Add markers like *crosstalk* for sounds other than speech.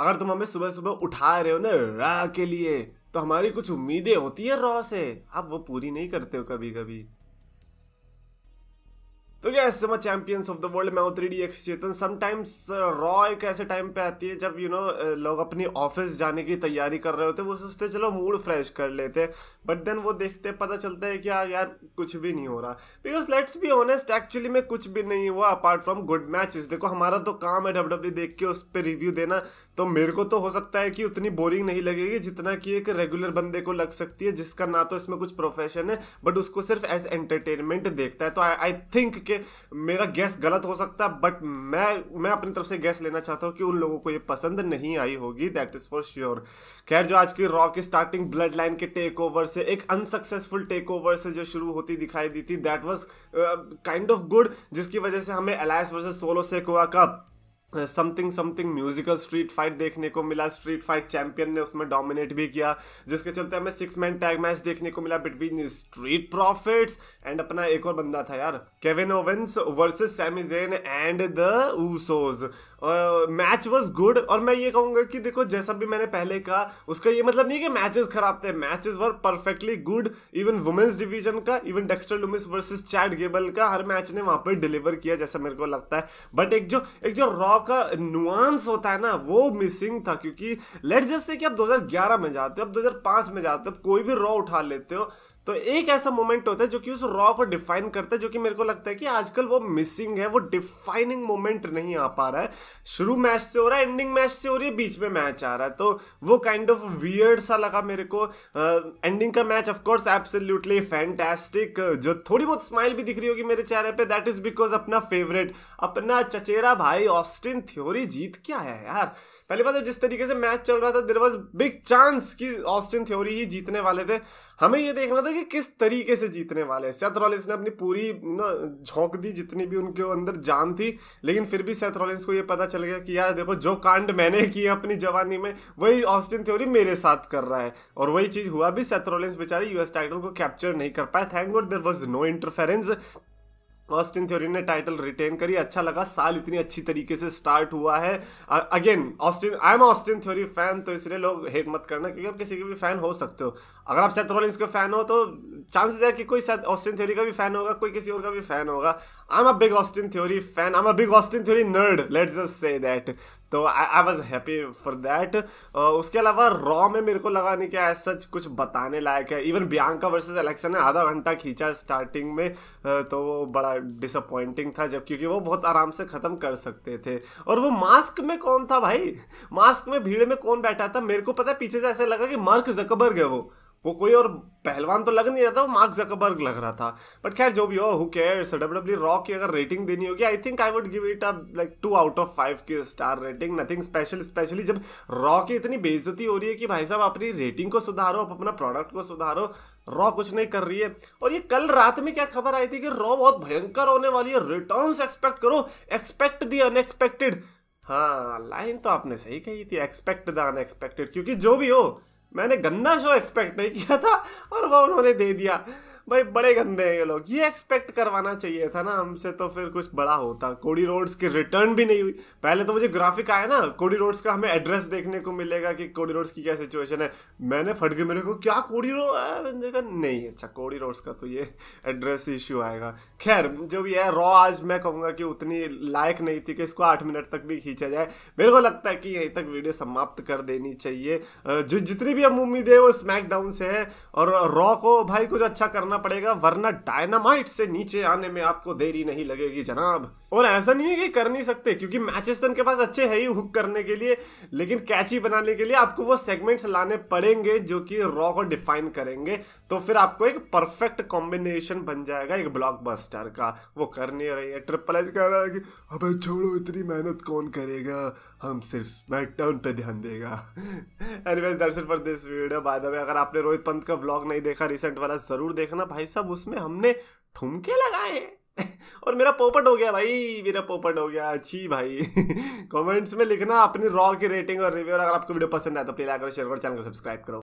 अगर तुम हमें सुबह सुबह उठा रहे हो ना रा के लिए तो हमारी कुछ उम्मीदें होती है रॉ से आप वो पूरी नहीं करते हो कभी कभी तो क्या ऐसे much champions of the world मैं three D X Chetan sometimes Raw uh, एक ऐसे टाइम पे आती है जब you you know know, uh, लोग अपनी ऑफिस जाने की तैयारी कर रहे होते हैं वो सोचते चलो मूड फ्रेश कर लेते हैं बट देन वो देखते पता चलता है कि यार हाँ, यार कुछ भी नहीं हो रहा because let's be honest actually में कुछ भी नहीं हुआ अपार्ट फ्रॉम गुड मैचेस देखो हमारा तो काम है डब्ल्यू e देख के उस पर रिव्यू देना तो मेरे को तो हो सकता है कि उतनी बोरिंग नहीं लगेगी जितना कि एक रेगुलर बंदे को लग सकती है जिसका ना तो इसमें कुछ प्रोफेशन है बट उसको सिर्फ एज एंटरटेनमेंट देखता है तो आई थिंक के मेरा गैस गलत हो सकता है बट मैं मैं अपनी तरफ से गैस लेना चाहता हूँ कि उन लोगों को ये पसंद नहीं आई होगी दैट इज फॉर श्योर खैर जो आज की रॉक स्टार्टिंग ब्लड लाइन के टेक ओवर से एक अनसक्सेसफुल टेक ओवर से जो शुरू होती दिखाई दी थी that was kind of good जिसकी वजह से हमें अलायस वर्सेज सोलो सेकोवा का something something musical street fight देखने को मिला स्ट्रीट फाइट चैंपियन ने उसमें डोमिनेट भी किया जिसके चलते हमें सिक्स मैन टैग मैच देखने को मिला बिटवीन स्ट्रीट प्रॉफिट्स एंड अपना एक और बंदा था यार केविन ओवेंस वर्सेस जेन and the Usos match was good और मैं ये कहूंगा कि देखो जैसा भी मैंने पहले कहा उसका ये मतलब नहीं कि मैचेस खराब थे matches were perfectly good even women's division का even Dexter Lumis versus Chad Gable का हर मैच ने वहां पर डिलीवर किया जैसा मेरे को लगता है बट एक जो एक जो रॉ भाव का नुआंस होता है ना वो मिसिंग था क्योंकि लेट्स जस्ट से कि आप 2011 में जाते हो आप 2005 में जाते हो कोई भी रॉ उठा लेते हो तो एक ऐसा मोमेंट होता है जो कि उस रॉ को डिफाइन करता है जो कि मेरे को लगता है कि आजकल वो मिसिंग है वो डिफाइनिंग मोमेंट नहीं आ पा रहा है शुरू मैच से हो रहा है एंडिंग मैच से हो रही है बीच में मैच आ रहा है तो वो काइंड ऑफ वियर्ड सा लगा मेरे को एंडिंग uh, का मैच ऑफकोर्स एब्सोल्यूटली फैंटेस्टिक जो थोड़ी बहुत स्माइल भी दिख रही होगी मेरे चेहरे पर दैट इज बिकॉज अपना फेवरेट अपना चचेरा भाई ऑस्टिन थ्योरी जीत क्या है यार पहली बात तो जिस तरीके से मैच चल रहा था देर वॉज बिग चांस कि ऑस्टिन थ्योरी ही जीतने वाले थे हमें ये देखना था कि किस तरीके से जीतने वाले हैं सेथ रॉलिंस ने अपनी पूरी ना झोंक दी जितनी भी उनके अंदर जान थी लेकिन फिर भी सेथ रॉलिंस को ये पता चल गया कि यार देखो जो कांड मैंने किए अपनी जवानी में वही ऑस्टिन थ्योरी मेरे साथ कर रहा है और वही चीज़ हुआ भी सेथ रॉलिंस बेचारे यूएस टाइटल को कैप्चर नहीं कर पाए thank God there was no interference Austin Theory ने टाइटल रिटेन करी अच्छा लगा साल इतनी अच्छी तरीके से स्टार्ट हुआ है again Austin I am Austin Theory fan तो इसलिए लोग हेट मत करना क्योंकि आप किसी के भी फैन हो सकते हो अगर आप सेथ रॉलिंस के फैन हो तो चांसेस है कि कोई शायद ऑस्टिन थ्योरी का भी फैन होगा कोई किसी और का भी फैन होगा I am a big Austin Theory fan I am a big Austin Theory nerd let's just say that तो I was happy for that उसके अलावा रॉ में मेरे को लगा नहीं क्या सच कुछ बताने लायक है इवन बियांका वर्सेस एलेक्सा ने आधा घंटा खींचा स्टार्टिंग में uh, तो वो बड़ा डिसअपॉइंटिंग था जब क्योंकि वो बहुत आराम से ख़त्म कर सकते थे और वो मास्क में कौन था भाई मास्क में भीड़ में कौन बैठा था मेरे को पता है पीछे से ऐसे लगा कि मार्क जकबर गए वो वो कोई और पहलवान तो लग नहीं रहा था वो मार्क जकबर्ग लग रहा था बट खैर जो भी हो who cares W W Raw की अगर रेटिंग देनी होगी I think I would give it a like two out of five की star rating nothing special specially जब रॉ की इतनी बेइज्जती हो रही है कि भाई साहब अपनी रेटिंग को सुधारो आप अपना प्रोडक्ट को सुधारो रॉ कुछ नहीं कर रही है और ये कल रात में क्या खबर आई थी कि रॉ बहुत भयंकर होने वाली है रिटर्न एक्सपेक्ट करो एक्सपेक्ट दी अनएक्सपेक्टेड हाँ लाइन तो आपने सही कही थी एक्सपेक्ट द अनएक्सपेक्टेड क्योंकि जो भी हो मैंने गंदा शो एक्सपेक्ट नहीं किया था और वह उन्होंने दे दिया भाई बड़े गंदे हैं ये लोग ये एक्सपेक्ट करवाना चाहिए था ना हमसे तो फिर कुछ बड़ा होता कोडी रोड्स की रिटर्न भी नहीं हुई पहले तो मुझे ग्राफिक आया ना कोडी रोड्स का हमें एड्रेस देखने को मिलेगा कि कोडी रोड्स की क्या सिचुएशन है मैंने फट गई मेरे को क्या कोडी रोड नहीं अच्छा कोडी रोड्स का तो ये एड्रेस इश्यू आएगा खैर जो भी है रॉ आज मैं कहूँगा कि उतनी लायक नहीं थी कि इसको आठ मिनट तक भी खींचा जाए मेरे को लगता है कि यहीं तक वीडियो समाप्त कर देनी चाहिए जो जितनी भी हम उम्मीद है वो स्मैकडाउन से है और रॉ को भाई कुछ अच्छा करना पड़ेगा वरना डायनामाइट से नीचे आने में आपको देरी नहीं लगेगी जनाब और ऐसा नहीं है कि कर नहीं सकते क्योंकि मैचेस तो उनके पास अच्छे है ही हुक करने के लिए लेकिन कैची बनाने के लिए आपको वो सेगमेंट्स लाने पड़ेंगे जो कि रॉ को डिफाइन करेंगे तो फिर आपको एक परफेक्ट कॉम्बिनेशन बन जाएगा एक ब्लॉकबस्टर का वो कर नहीं रही है ट्रिपल एच कह रहा है कि अबे छोड़ो इतनी मेहनत कौन करेगा हम सिर्फ स्मैकडाउन पे ध्यान देगा एनीवेज दर्शन for this video by the way अगर आपने रोहित पंत का व्लॉग नहीं देखा रिसेंट वाला जरूर देखना भाई साहब उसमें हमने ठुमके लगाए और मेरा पोपट हो गया भाई मेरा पोपट हो गया अच्छी भाई कमेंट्स *laughs* में लिखना अपनी रॉ की रेटिंग और रिव्यू और अगर आपको वीडियो पसंद आए तो प्लीज लाइक करो शेयर करो चैनल को सब्सक्राइब करो